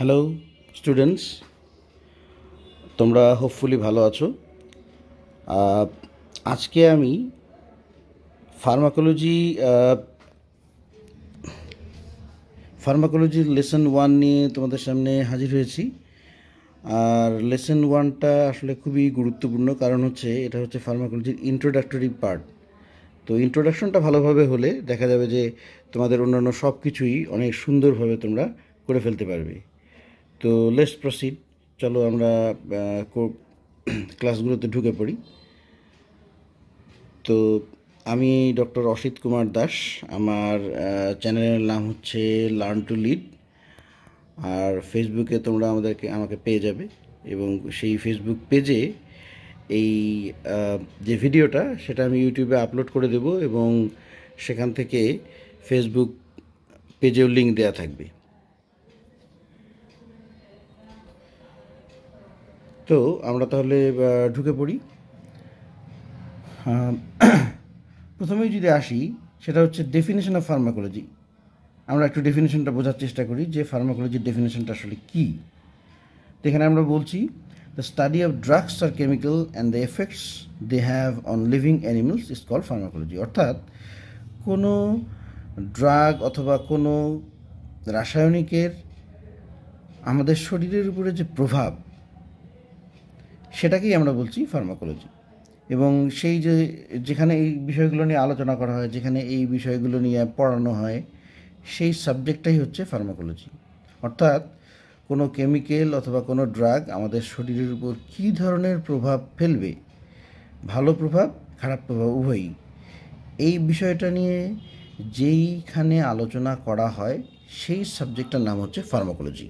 hello students তোমরা hopefully ভালো আছো আজকে আমি ফার্মাকোলজি ফার্মাকোলজির লেসন ওয়ান নিয়ে তোমাদের সামনে হাজির হয়েছি আর লেসন ওয়ানটা আসলে খুবই গুরুত্বপূর্ণ কারণ হচ্ছে এটা হচ্ছে ফার্মাকোলজির ইন্ট্রোডাক্টরি পার্ট তো ইন্ট্রোডাকশনটা ভালোভাবে হলে দেখা যাবে যে তোমাদের অন্যান্য সব কিছুই অনেক সুন্দরভাবে তোমরা করে ফেলতে পারবে তো লেস প্রসিড চলো আমরা ক্লাসগুলোতে ঢুকে পড়ি তো আমি ডক্টর অসিত কুমার দাস আমার চ্যানেলের নাম হচ্ছে লার্ন টু লিড আর ফেসবুকে তোমরা আমাদেরকে আমাকে পেয়ে যাবে এবং সেই ফেসবুক পেজে এই যে ভিডিওটা সেটা আমি ইউটিউবে আপলোড করে দেব এবং সেখান থেকে ফেসবুক পেজেও লিঙ্ক দেওয়া থাকবে তো আমরা তাহলে ঢুকে পড়ি প্রথমেই যদি আসি সেটা হচ্ছে ডেফিনেশন অফ ফার্মাকোলজি আমরা একটু ডেফিনেশনটা বোঝার চেষ্টা করি যে ফার্মাকোলজির ডেফিনেশনটা আসলে কী তো এখানে আমরা বলছি the study of drugs R chemical and the effects they have on living animals is call pharmacology অর্থাৎ কোনো ড্রাগ অথবা কোনো রাসায়নিকের আমাদের শরীরের উপরে যে প্রভাব সেটাকেই আমরা বলছি ফার্মাকোলজি এবং সেই যে যেখানে এই বিষয়গুলো নিয়ে আলোচনা করা হয় যেখানে এই বিষয়গুলো নিয়ে পড়ানো হয় সেই সাবজেক্টটাই হচ্ছে ফার্মাকোলজি অর্থাৎ কোনো কেমিক্যাল অথবা কোনো ড্রাগ আমাদের শরীরের উপর কী ধরনের প্রভাব ফেলবে ভালো প্রভাব খারাপ প্রভাব উভয়ই এই বিষয়টা নিয়ে যেইখানে আলোচনা করা হয় সেই সাবজেক্টটার নাম হচ্ছে ফার্মাকোলজি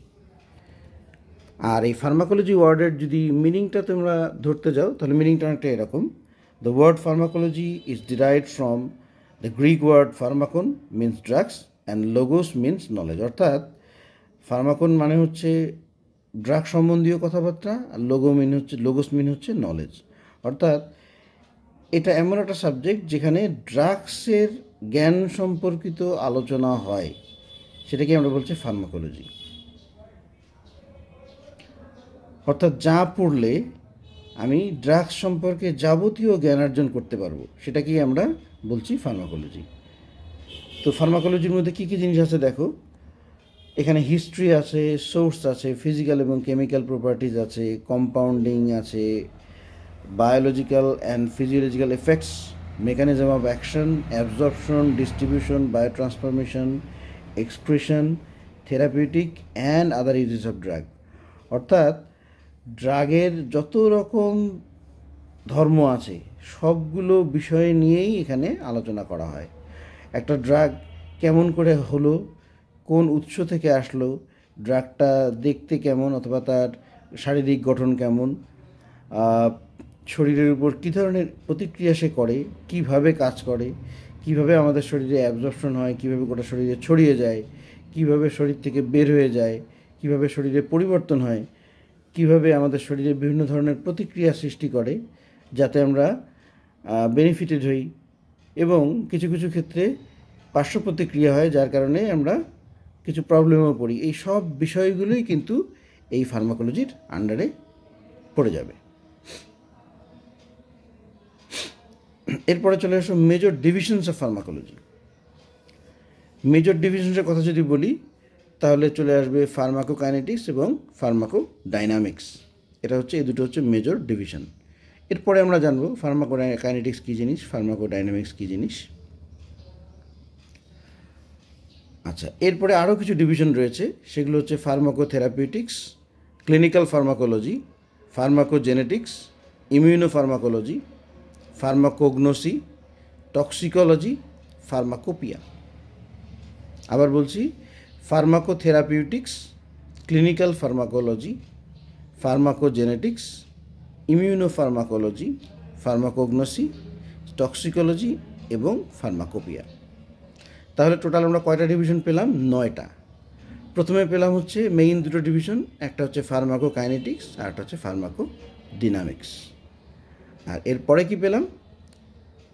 আর এই ফার্মাকোলজি ওয়ার্ডের যদি মিনিংটা তোমরা ধরতে যাও তাহলে মিনিংটা অনেকটা এরকম the word pharmacology is derive from the Greek word pharmakon means drugs and logos means knowledge অর্থাৎ ফার্মাকোন মানে হচ্ছে ড্রাগ সম্বন্ধীয় কথাবার্তা আর লোগো মিন হচ্ছে লোগোস মিন হচ্ছে নলেজ অর্থাৎ এটা এমন একটা সাবজেক্ট যেখানে ড্রাগসের জ্ঞান সম্পর্কিত আলোচনা হয় সেটাকে আমরা বলছি ফার্মাকোলজি অর্থাৎ যা পড়লে আমি ড্রাগস সম্পর্কে যাবতীয় জ্ঞান অর্জন করতে পারবো সেটাকেই আমরা বলছি ফার্মাকোলজি তো ফার্মাকোলজির মধ্যে কী কী জিনিস আছে দেখো এখানে হিস্ট্রি আছে সোর্স আছে ফিজিক্যাল এবং কেমিক্যাল প্রপার্টিজ আছে কম্পাউন্ডিং আছে biological and physiological effects mechanism of action absorption distribution biotransformation expression therapeutic and other uses of drug অর্থাৎ ড্রাগের যত রকম ধর্ম আছে সবগুলো বিষয় নিয়েই এখানে আলোচনা করা হয় একটা ড্রাগ কেমন করে হলো কোন উৎস থেকে আসলো ড্রাগটা দেখতে কেমন অথবা তার শারীরিক গঠন কেমন শরীরের উপর কী ধরনের প্রতিক্রিয়া সে করে কিভাবে কাজ করে কিভাবে আমাদের শরীরে অ্যাবজর্পশন হয় কিভাবে গোটা শরীরে ছড়িয়ে যায় কিভাবে শরীর থেকে বের হয়ে যায় কিভাবে শরীরে পরিবর্তন হয় কিভাবে আমাদের শরীরে বিভিন্ন ধরনের প্রতিক্রিয়া সৃষ্টি করে যাতে আমরা বেনিফিটেড হই এবং কিছু কিছু ক্ষেত্রে পার্শ্ব প্রতিক্রিয়া হয় যার কারণে আমরা কিছু প্রবলেমেও পড়ি এই সব বিষয়গুলোই কিন্তু এই ফার্মাকোলজির আন্ডারে পড়ে যাবে এরপরে চলে আসো major divisions of pharmacology major ডিভিশনসের কথা যদি বলি তাহলে চলে আসবে ফার্মাকো কাইনেটিক্স এবং ফার্মাকো ডাইনামিক্স এটা হচ্ছে এই দুটো হচ্ছে মেজর ডিভিশন এরপরে আমরা জানবো ফার্মাকো কাইনেটিক্স কী জিনিস ফার্মাকো ডাইনামিক্স কী জিনিস আচ্ছা এরপরে আরও কিছু ডিভিশন রয়েছে সেগুলো হচ্ছে pharmacotherapeutics clinical pharmacology pharmacogenetics immunopharmacology pharmacognosy toxicology pharmacopoeia আবার বলছি pharmacotherapeutics, pharmacology pharmacogenetics immunopharmacology pharmacognosy, toxicology এবং ফার্মাকোপিয়া তাহলে টোটাল আমরা কয়টা ডিভিশন পেলাম নয়টা প্রথমে পেলাম হচ্ছে মেইন দুটো ডিভিশন একটা হচ্ছে ফার্মাকো কাইনেটিক্স আর একটা হচ্ছে ফার্মাকো ডিনামিক্স আর এরপরে কি পেলাম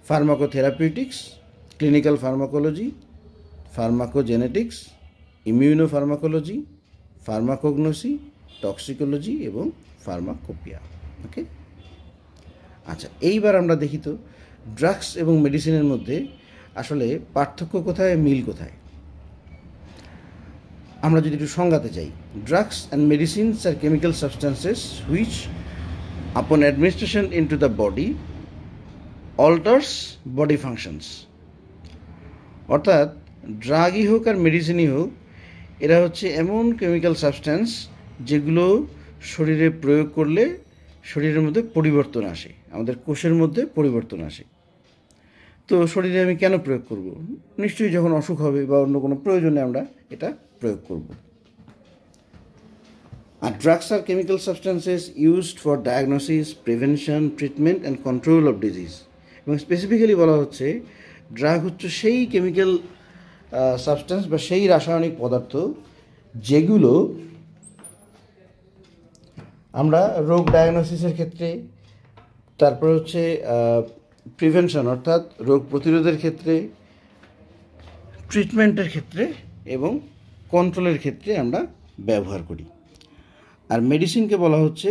pharmacotherapeutics clinical pharmacology pharmacogenetics immunopharmacology pharmacognosy toxicology এবং ফার্মাকোপিয়া ওকে আচ্ছা এইবার আমরা দেখি তো ড্রাগস এবং মেডিসিনের মধ্যে আসলে পার্থক্য কোথায় মিল কোথায় আমরা যদি একটু সংজ্ঞাতে যাই drugs and medicines are chemical substances which upon administration into the body alters body functions অর্থাৎ ড্রাগই হোক আর মেডিসিনই হোক এরা হচ্ছে এমন কেমিক্যাল সাবস্ট্যান্স যেগুলো শরীরে প্রয়োগ করলে শরীরের মধ্যে পরিবর্তন আসে আমাদের কোষের মধ্যে পরিবর্তন আসে তো শরীরে আমি কেন প্রয়োগ করব নিশ্চয়ই যখন অসুখ হবে বা অন্য কোনো প্রয়োজনে আমরা এটা প্রয়োগ করব আর drugs R chemical substances used for diagnosis prevention treatment and control of disease এবং স্পেসিফিক্যালি বলা হচ্ছে ড্রাগ হচ্ছে সেই কেমিক্যাল সাবস্ট্যান্স বা সেই রাসায়নিক পদার্থ যেগুলো আমরা রোগ ডায়াগনোসিসের ক্ষেত্রে তারপর হচ্ছে প্রিভেনশন অর্থাৎ রোগ প্রতিরোধের ক্ষেত্রে ট্রিটমেন্টের ক্ষেত্রে এবং কন্ট্রোলের ক্ষেত্রে আমরা ব্যবহার করি আর মেডিসিনকে বলা হচ্ছে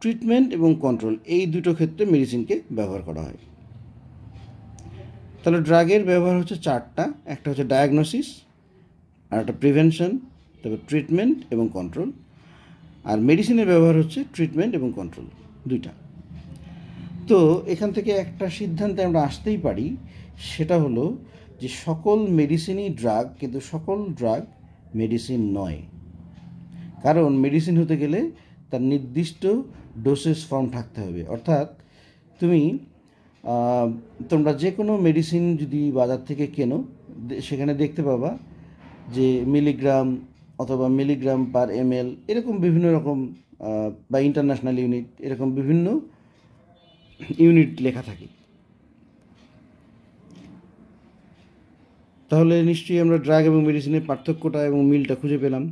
ট্রিটমেন্ট এবং কন্ট্রোল এই দুটো ক্ষেত্রে মেডিসিনকে ব্যবহার করা হয় তাহলে ড্রাগের ব্যবহার হচ্ছে চারটা একটা হচ্ছে ডায়াগনোসিস আর একটা প্রিভেনশন তারপর ট্রিটমেন্ট এবং কন্ট্রোল আর মেডিসিনের ব্যবহার হচ্ছে ট্রিটমেন্ট এবং কন্ট্রোল দুইটা তো এখান থেকে একটা সিদ্ধান্তে আমরা আসতেই পারি সেটা হলো যে সকল মেডিসিনই ড্রাগ কিন্তু সকল ড্রাগ মেডিসিন নয় কারণ মেডিসিন হতে গেলে তার নির্দিষ্ট ডোসেস ফর্ম থাকতে হবে অর্থাৎ তুমি তোমরা যে কোনো মেডিসিন যদি বাজার থেকে কেনো সেখানে দেখতে পাবা যে মিলিগ্রাম অথবা মিলিগ্রাম পার এম এরকম বিভিন্ন রকম বা ইন্টারন্যাশনাল ইউনিট এরকম বিভিন্ন ইউনিট লেখা থাকে তাহলে নিশ্চয়ই আমরা ড্রাগ এবং মেডিসিনের পার্থক্যটা এবং মিলটা খুঁজে পেলাম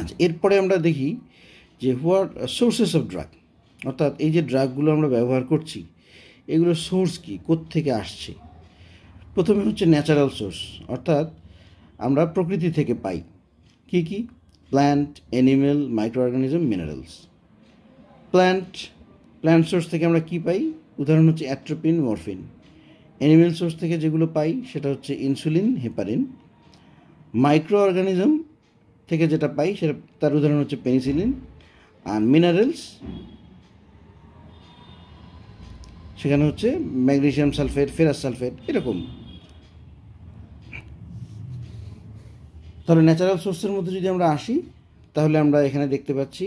আচ্ছা এরপরে আমরা দেখি যে হোয়াট সোর্সেস অফ ড্রাগ অর্থাৎ এই যে ড্রাগগুলো আমরা ব্যবহার করছি এগুলোর সোর্স কী থেকে আসছে প্রথমে হচ্ছে ন্যাচারাল সোর্স অর্থাৎ আমরা প্রকৃতি থেকে পাই কি কি plant animal microorganism minerals plant plant source থেকে আমরা কি পাই উদাহরণ হচ্ছে অ্যাট্রোপিন মরফিন অ্যানিমেল সোর্স থেকে যেগুলো পাই সেটা হচ্ছে ইনসুলিন হেপারিন মাইক্রো অর্গানিজম থেকে যেটা পাই সেটা তার উদাহরণ হচ্ছে পেনিসিলিন আর মিনারেলস সেখানে হচ্ছে ম্যাগনেশিয়াম সালফেট ফেরাস সালফেট এরকম তাহলে ন্যাচারাল সোর্সের মধ্যে যদি আমরা আসি তাহলে আমরা এখানে দেখতে পাচ্ছি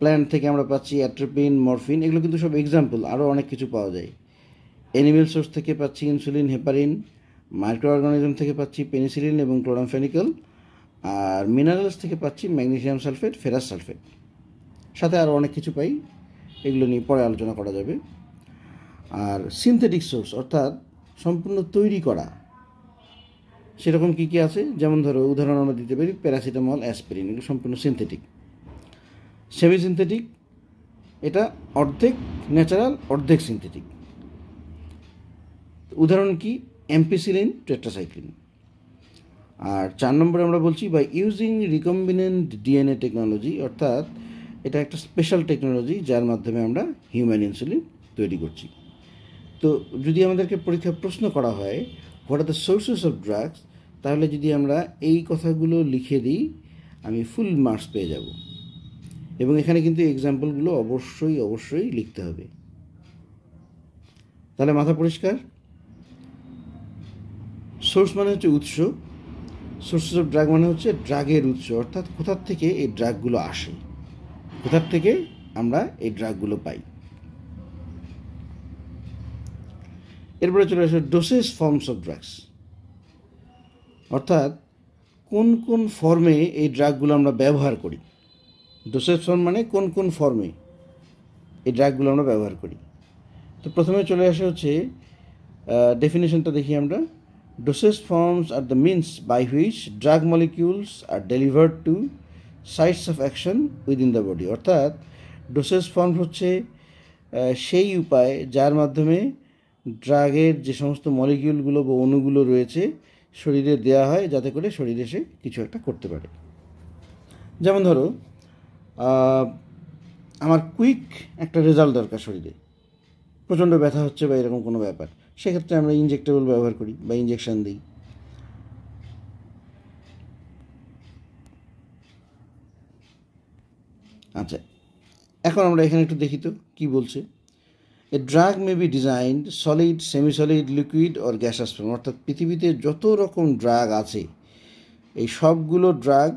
প্ল্যান্ট থেকে আমরা পাচ্ছি অ্যাট্রোপিন মরফিন এগুলো কিন্তু সব এক্সাম্পল আরও অনেক কিছু পাওয়া যায় অ্যানিমেল সোর্স থেকে পাচ্ছি ইনসুলিন হেপারিন মাইক্রো অর্গানিজম থেকে পাচ্ছি পেনিসিলিন এবং ক্লোরামফেনিক্যাল আর মিনারেলস থেকে পাচ্ছি ম্যাগনেশিয়াম সালফেট ফেরাস সালফেট সাথে আরও অনেক কিছু পাই এগুলো নিয়ে পরে আলোচনা করা যাবে আর সিনথেটিক সোর্স অর্থাৎ সম্পূর্ণ তৈরি করা সেরকম কী কী আছে যেমন ধরো উদাহরণ আমরা দিতে পারি প্যারাসিটামল অ্যাসপিরিন এগুলো সম্পূর্ণ সিনথেটিক সেমি সিনথেটিক এটা অর্ধেক ন্যাচারাল অর্ধেক সিনথেটিক উদাহরণ কি এমপিসিলিন টেট্রাসাইক্লিন আর চার নম্বরে আমরা বলছি বা ইউজিং রিকম্বিনেন্ট ডিএনএ টেকনোলজি অর্থাৎ এটা একটা স্পেশাল টেকনোলজি যার মাধ্যমে আমরা হিউম্যান ইনসুলিন তৈরি করছি তো যদি আমাদেরকে পরীক্ষা প্রশ্ন করা হয় what are the sources of drugs তাহলে যদি আমরা এই কথাগুলো লিখে দিই আমি ফুল মার্কস পেয়ে যাব এবং এখানে কিন্তু এক্সাম্পলগুলো অবশ্যই অবশ্যই লিখতে হবে তাহলে মাথা পরিষ্কার সোর্স মানে হচ্ছে উৎস সোর্সেস অফ ড্রাগ মানে হচ্ছে ড্রাগের উৎস অর্থাৎ কোথার থেকে এই ড্রাগগুলো আসে কোথার থেকে আমরা এই ড্রাগগুলো পাই এরপরে চলে আসে ডোসেস ফর্মস অফ ড্রাগস অর্থাৎ কোন কোন ফর্মে এই ড্রাগগুলো আমরা ব্যবহার করি ডোসেস ফর্ম মানে কোন কোন ফর্মে এই ড্রাগগুলো আমরা ব্যবহার করি তো প্রথমে চলে আসে হচ্ছে ডেফিনেশনটা দেখি আমরা doses forms are the means by which drug molecules are delivered to sites of action within the body অর্থাৎ ডোসেস ফর্ম হচ্ছে সেই উপায় যার মাধ্যমে ড্রাগের যে সমস্ত মলিকিউলগুলো বা অণুগুলো রয়েছে শরীরে দেয়া হয় যাতে করে শরীরে সে কিছু একটা করতে পারে যেমন ধরো আমার কুইক একটা রেজাল্ট দরকার শরীরে প্রচণ্ড ব্যথা হচ্ছে বা এরকম কোনো ব্যাপার সেক্ষেত্রে আমরা ইনজেক্টেবল ব্যবহার করি বা ইঞ্জেকশান দিই আচ্ছা এখন আমরা এখানে একটু দেখি তো কী বলছে a drug may be designed solid semi solid liquid or gaseous form অর্থাৎ পৃথিবীতে যত রকম ড্রাগ আছে এই সবগুলো ড্রাগ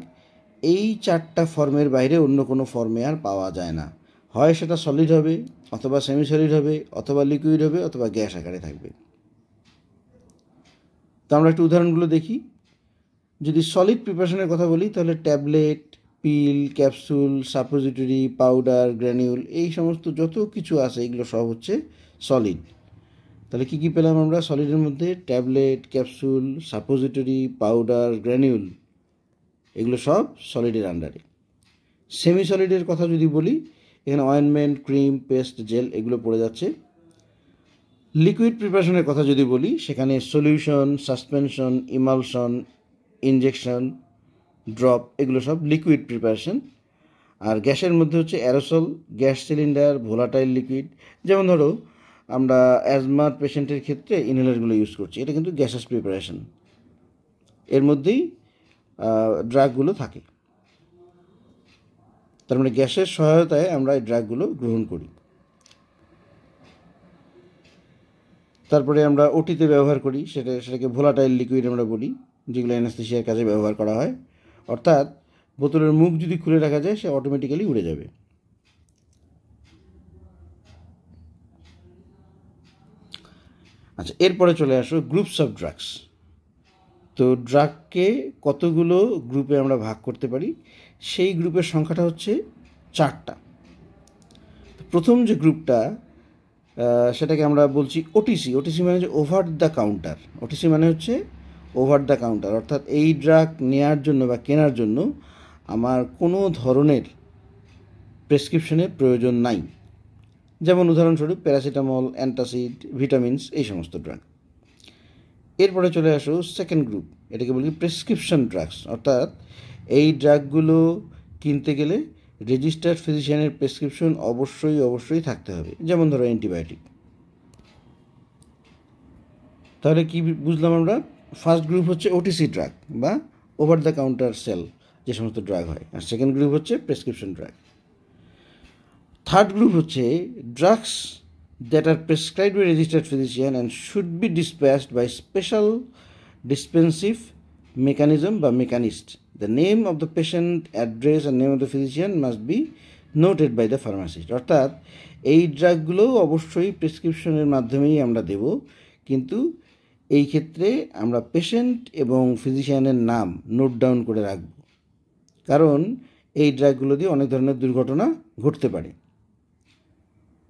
এই চারটা ফর্মের বাইরে অন্য কোনো ফর্মে আর পাওয়া যায় না হয় সেটা সলিড হবে অথবা সেমি সলিড হবে অথবা লিকুইড হবে অথবা গ্যাস আকারে থাকবে তো আমরা একটু উদাহরণগুলো দেখি যদি সলিড প্রিপারেশনের কথা বলি তাহলে tablet pill capsule suppository powder granule এই সমস্ত যত কিছু আছে এগুলো সব হচ্ছে সলিড তাহলে কী কী পেলাম আমরা সলিডের মধ্যে tablet capsule suppository powder granule এগুলো সব সলিডের আন্ডারে সেমি সলিডের কথা যদি বলি এখানে অয়েনমেন্ট ক্রিম পেস্ট জেল এগুলো পড়ে যাচ্ছে লিকুইড প্রিপারেশনের কথা যদি বলি সেখানে solution suspension emulsion injection drop এগুলো সব লিকুইড প্রিপারেশন আর গ্যাসের মধ্যে হচ্ছে aerosol gas cylinder volatile liquid যেমন ধরো আমরা অ্যাজমা পেশেন্টের ক্ষেত্রে ইনহেলারগুলো ইউজ করছি এটা কিন্তু গ্যাসেস প্রিপারেশন এর মধ্যেই ড্রাগগুলো থাকে তার মানে গ্যাসের সহায়তায় আমরা এই ড্রাগগুলো গ্রহণ করি তারপরে আমরা ওটিতে ব্যবহার করি সেটা সেটাকে ভোলাটাইল লিকুইড আমরা বলি যেগুলো অ্যানাস্থেশিয়ার কাজে ব্যবহার করা হয় অর্থাৎ বোতলের মুখ যদি খুলে রাখা যায় সে অটোমেটিক্যালি উড়ে যাবে আচ্ছা এরপরে চলে আসো গ্রুপস অফ ড্রাগস তো ড্রাগকে কতগুলো গ্রুপে আমরা ভাগ করতে পারি সেই গ্রুপের সংখ্যাটা হচ্ছে চারটা প্রথম যে গ্রুপটা সেটাকে আমরা বলছি ওটিসি ওটিসি মানে হচ্ছে ওভার দ্য কাউন্টার ওটিসি মানে হচ্ছে ওভার দ্য কাউন্টার অর্থাৎ এই ড্রাগ নেয়ার জন্য বা কেনার জন্য আমার কোনো ধরনের প্রেসক্রিপশনের প্রয়োজন নাই যেমন উদাহরণস্বরূপ প্যারাসিটামল অ্যান্টাসিড ভিটামিনস এই সমস্ত ড্রাগ এরপরে চলে আসো সেকেন্ড গ্রুপ এটাকে বলি প্রেসক্রিপশন ড্রাগস অর্থাৎ এই ড্রাগগুলো কিনতে গেলে রেজিস্টার্ড ফিজিশিয়ানের প্রেসক্রিপশন অবশ্যই অবশ্যই থাকতে হবে যেমন ধরো অ্যান্টিবায়োটিক তাহলে কি বুঝলাম আমরা ফার্স্ট গ্রুপ হচ্ছে ওটিসি ড্রাগ বা ওভার দ্য কাউন্টার সেল যে সমস্ত ড্রাগ হয় আর সেকেন্ড গ্রুপ হচ্ছে প্রেসক্রিপশন ড্রাগ থার্ড গ্রুপ হচ্ছে drugs that are prescribe by registered physician and should be dispensed by special dispensing mechanism বা mechanist the name of the patient address and name of the physician must be noted by the pharmacist অর্থাৎ এই ড্রাগগুলোও অবশ্যই প্রেসক্রিপশনের মাধ্যমেই আমরা দেব কিন্তু এই ক্ষেত্রে আমরা পেশেন্ট এবং ফিজিশিয়ানের নাম নোট ডাউন করে রাখব কারণ এই ড্রাগগুলো দিয়ে অনেক ধরনের দুর্ঘটনা ঘটতে পারে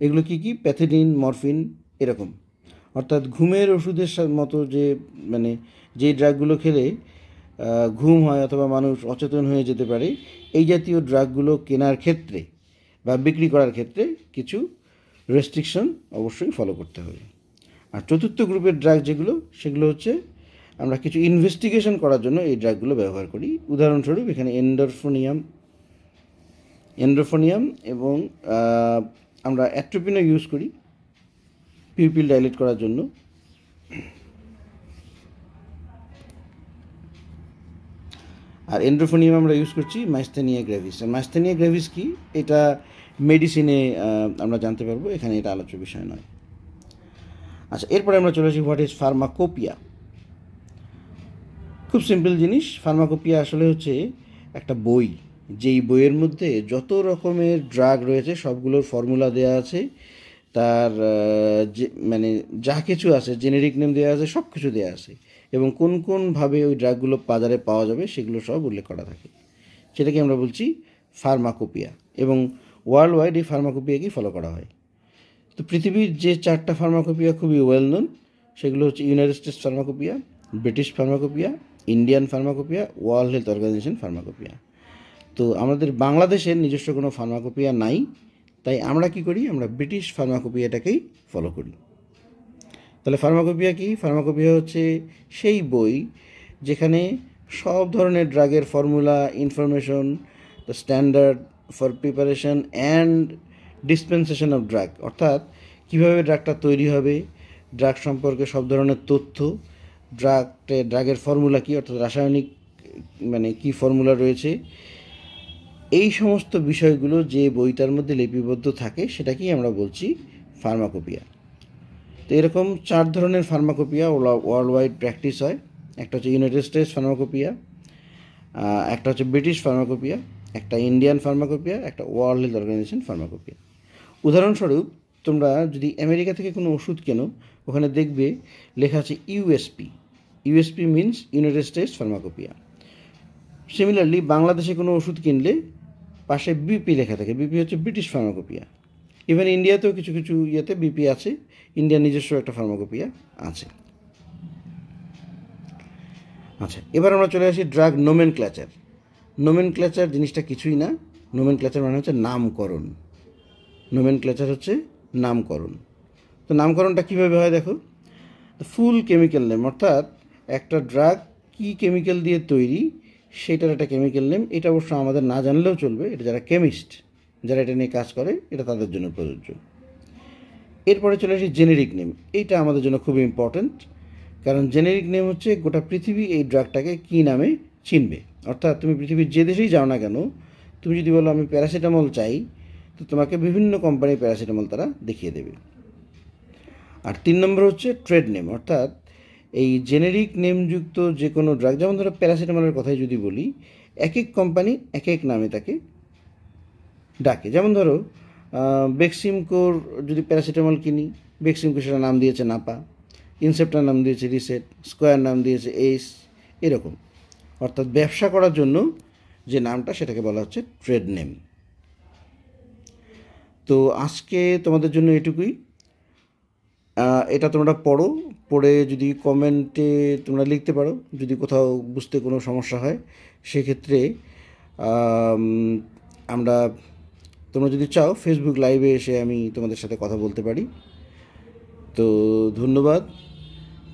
এগুলো কি কি প্যাথেডিন মরফিন এরকম অর্থাৎ ঘুমের ওষুধের মতো যে মানে যে ড্রাগগুলো খেলে ঘুম হয় অথবা মানুষ অচেতন হয়ে যেতে পারে এই জাতীয় ড্রাগগুলো কেনার ক্ষেত্রে বা বিক্রি করার ক্ষেত্রে কিছু রেস্ট্রিকশন অবশ্যই ফলো করতে হবে আর চতুর্থ গ্রুপের ড্রাগ যেগুলো সেগুলো হচ্ছে আমরা কিছু ইনভেস্টিগেশন করার জন্য এই ড্রাগগুলো ব্যবহার করি উদাহরণস্বরূপ এখানে এন্ডোরফোনিয়াম এন্ড্রোফোনিয়াম এবং আমরা অ্যাট্রোপিনও ইউজ করি পিউপিল ডাইলেট করার জন্য আর এন্ড্রোফোনিয়াম আমরা ইউজ করছি মাইস্তেনিয়া গ্রেভিস আর মাইস্তেনিয়া গ্রেভিস কি এটা মেডিসিনে আমরা জানতে পারবো এখানে এটা আলোচ্য বিষয় নয় আচ্ছা এরপরে আমরা চলে আসি হোয়াট ইজ ফার্মাকোপিয়া খুব সিম্পল জিনিস ফার্মাকোপিয়া আসলে হচ্ছে একটা বই যেই বইয়ের মধ্যে যত রকমের ড্রাগ রয়েছে সবগুলোর ফর্মুলা দেয়া আছে তার যে মানে যা কিছু আছে জেনেরিক নেম দেওয়া আছে সব কিছু দেওয়া আছে এবং কোন কোনভাবে ওই ড্রাগগুলো বাজারে পাওয়া যাবে সেগুলো সব উল্লেখ করা থাকে সেটাকে আমরা বলছি ফার্মাকোপিয়া এবং ওয়ার্ল্ড ওয়াইড এই ফার্মাকোপিয়াকেই ফলো করা হয় তো পৃথিবীর যে চারটা ফার্মাকোপিয়া খুবই ওয়েল নোন সেগুলো হচ্ছে United States pharmacopoeia British pharmacopoeia Indian pharmacopoeia World Health Organization pharmacopoeia তো আমাদের বাংলাদেশের নিজস্ব কোনো ফার্মাকোপিয়া নাই তাই আমরা কি করি আমরা ব্রিটিশ ফার্মাকোপিয়াটাকেই ফলো করি তাহলে ফার্মাকোপিয়া কি ফার্মাকোপিয়া হচ্ছে সেই বই যেখানে সব ধরনের ড্রাগের formula information the standard for preparation and dispensation of drug অর্থাৎ কিভাবে ড্রাগটা তৈরি হবে ড্রাগ সম্পর্কে সব ধরনের তথ্য ড্রাগ ড্রাগের ফর্মুলা কী অর্থাৎ রাসায়নিক মানে কি ফর্মুলা রয়েছে এই সমস্ত বিষয়গুলো যে বইটার মধ্যে লিপিবদ্ধ থাকে সেটাকেই আমরা বলছি ফার্মাকোপিয়া তো এরকম চার ধরনের ফার্মাকোপিয়া ওয়ার্ল্ড ওয়াইড প্র্যাকটিস হয় একটা হচ্ছে ইউনাইটেড স্টেটস ফার্মাকোপিয়া একটা হচ্ছে ব্রিটিশ ফার্মাকোপিয়া একটা ইন্ডিয়ান ফার্মাকোপিয়া একটা ওয়ার্ল্ড হেলথ অর্গানাইজেশন ফার্মাকোপিয়া উদাহরণস্বরূপ তোমরা যদি আমেরিকা থেকে কোনো ওষুধ কেনো ওখানে দেখবে লেখা আছে USP USP means United States pharmacopoeia similarly বাংলাদেশে কোনো ওষুধ কিনলে পাশে বিপি লেখা থাকে বিপি হচ্ছে ব্রিটিশ ফার্মাকোপিয়া ইভেন ইন্ডিয়াতেও কিছু কিছু ইয়েতে বিপি আছে ইন্ডিয়ার নিজস্ব একটা ফার্মাকোপিয়া আছে আচ্ছা এবার আমরা চলে আসি drug nomenclature nomenclature জিনিসটা কিছুই না নোমেন ক্ল্যাচার মানে হচ্ছে নামকরণ নোমেন ক্লেচার হচ্ছে নামকরণ তো নামকরণটা কীভাবে হয় দেখো ফুল কেমিক্যাল নেম অর্থাৎ একটা ড্রাগ কি কেমিক্যাল দিয়ে তৈরি সেটার একটা কেমিক্যাল নেম এটা অবশ্য আমাদের না জানলেও চলবে এটা যারা কেমিস্ট যারা এটা নিয়ে কাজ করে এটা তাদের জন্য প্রযোজ্য এরপরে চলে আসি জেনেরিক নেম এইটা আমাদের জন্য খুব ইম্পর্ট্যান্ট কারণ জেনেরিক নেম হচ্ছে গোটা পৃথিবী এই ড্রাগটাকে কী নামে চিনবে অর্থাৎ তুমি পৃথিবীর যে দেশেই যাও না কেন তুমি যদি বলো আমি প্যারাসিটামল চাই তো তোমাকে বিভিন্ন কোম্পানির প্যারাসিটামল তারা দেখিয়ে দেবে আর তিন নম্বর হচ্ছে ট্রেড নেম অর্থাৎ এই জেনেরিক নেমযুক্ত যে কোনো ড্রাগ যেমন ধরো প্যারাসিটামলের কথাই যদি বলি এক এক কোম্পানি এক এক নামে তাকে ডাকে যেমন ধরো বেক্সিমকোর যদি প্যারাসিটামল কিনি বেক্সিমকো সেটা নাম দিয়েছে নাপা ইনসেপ্টার নাম দিয়েছে রিসেট স্কোয়ার নাম দিয়েছে এইস এরকম অর্থাৎ ব্যবসা করার জন্য যে নামটা সেটাকে বলা হচ্ছে ট্রেড নেম তো আজকে তোমাদের জন্য এটুকুই এটা তোমরা পড়ো পড়ে যদি কমেন্টে তোমরা লিখতে পারো যদি কোথাও বুঝতে কোনো সমস্যা হয় সেক্ষেত্রে আমরা তোমরা যদি চাও ফেসবুক লাইভে এসে আমি তোমাদের সাথে কথা বলতে পারি তো ধন্যবাদ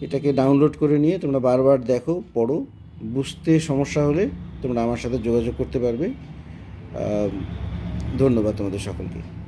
এটাকে ডাউনলোড করে নিয়ে তোমরা বারবার দেখো পড়ো বুঝতে সমস্যা হলে তোমরা আমার সাথে যোগাযোগ করতে পারবে ধন্যবাদ তোমাদের সকলকে